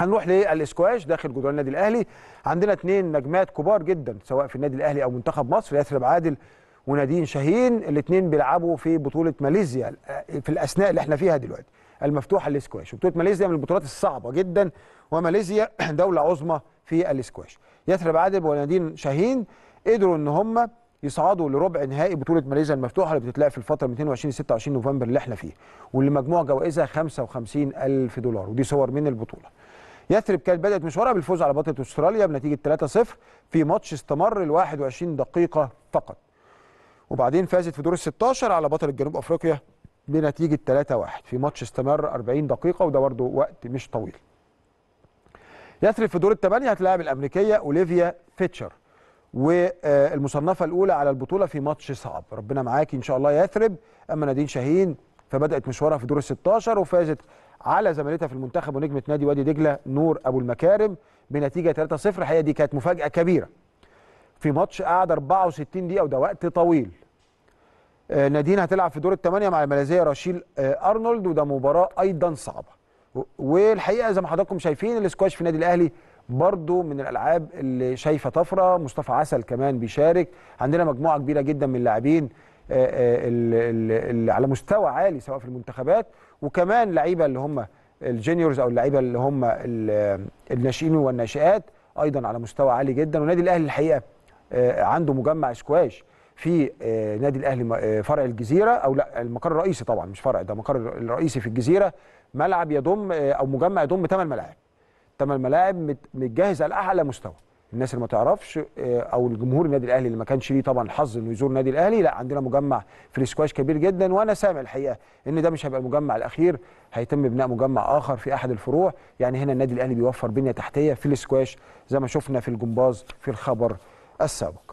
هنروح للاسكواش داخل جدران النادي الاهلي عندنا اثنين نجمات كبار جدا سواء في النادي الاهلي او منتخب مصر ياسر عادل ونادين شاهين الاثنين بيلعبوا في بطوله ماليزيا آه، في الاثناء اللي احنا فيها دلوقتي المفتوحه الاسكواش بطوله ماليزيا من البطولات الصعبه جدا وماليزيا دوله عظمى في الاسكواش ياسر عادل ونادين شاهين قدروا ان هم يصعدوا لربع نهائي بطوله ماليزيا المفتوحه اللي بتتلعب في الفتره 22 ل 26 نوفمبر اللي احنا فيه واللي مجموع جوائزها 55000 دولار ودي صور من البطوله يثرب كانت بدات مشوارها بالفوز على بطله استراليا بنتيجه 3-0 في ماتش استمر ل 21 دقيقه فقط. وبعدين فازت في دور ال 16 على بطله جنوب افريقيا بنتيجه 3-1 في ماتش استمر 40 دقيقه وده برده وقت مش طويل. يثرب في دور الثمانيه هتلاعب الامريكيه اوليفيا فيتشر والمصنفه الاولى على البطوله في ماتش صعب ربنا معاكي ان شاء الله يثرب اما نادين شاهين فبدات مشوارها في دور ال 16 وفازت على زميلتها في المنتخب ونجمه نادي وادي دجله نور ابو المكارم بنتيجه 3-0 الحقيقه دي كانت مفاجاه كبيره في ماتش قعد 64 دقيقه وده وقت طويل آه، نادين هتلعب في دور الثمانيه مع الماليزيه راشيل آه، ارنولد وده مباراه ايضا صعبه والحقيقه زي ما حضراتكم شايفين الاسكواش في النادي الاهلي برضو من الالعاب اللي شايفه طفره مصطفى عسل كمان بيشارك عندنا مجموعه كبيره جدا من اللاعبين آه، آه، اللي على مستوى عالي سواء في المنتخبات وكمان لعيبه اللي هم الجينيورز او اللعيبه اللي هم الناشئين والناشئات ايضا على مستوى عالي جدا والنادي الاهلي الحقيقه آه، عنده مجمع سكواش في نادي الاهلي فرع الجزيره او لا المقر الرئيسي طبعا مش فرع ده مقر الرئيسي في الجزيره ملعب يضم او مجمع يضم 8 ملاعب 8 ملاعب متجهز على اعلى مستوى الناس اللي ما تعرفش آه، او الجمهور النادي الاهلي اللي ما كانش ليه طبعا الحظ انه يزور النادي الاهلي لا عندنا مجمع في الاسكواش كبير جدا وانا سامع الحقيقه ان ده مش هيبقى المجمع الاخير هيتم بناء مجمع اخر في احد الفروع يعني هنا النادي الاهلي بيوفر بنيه تحتيه في الاسكواش زي ما شفنا في الجمباز في الخبر السابق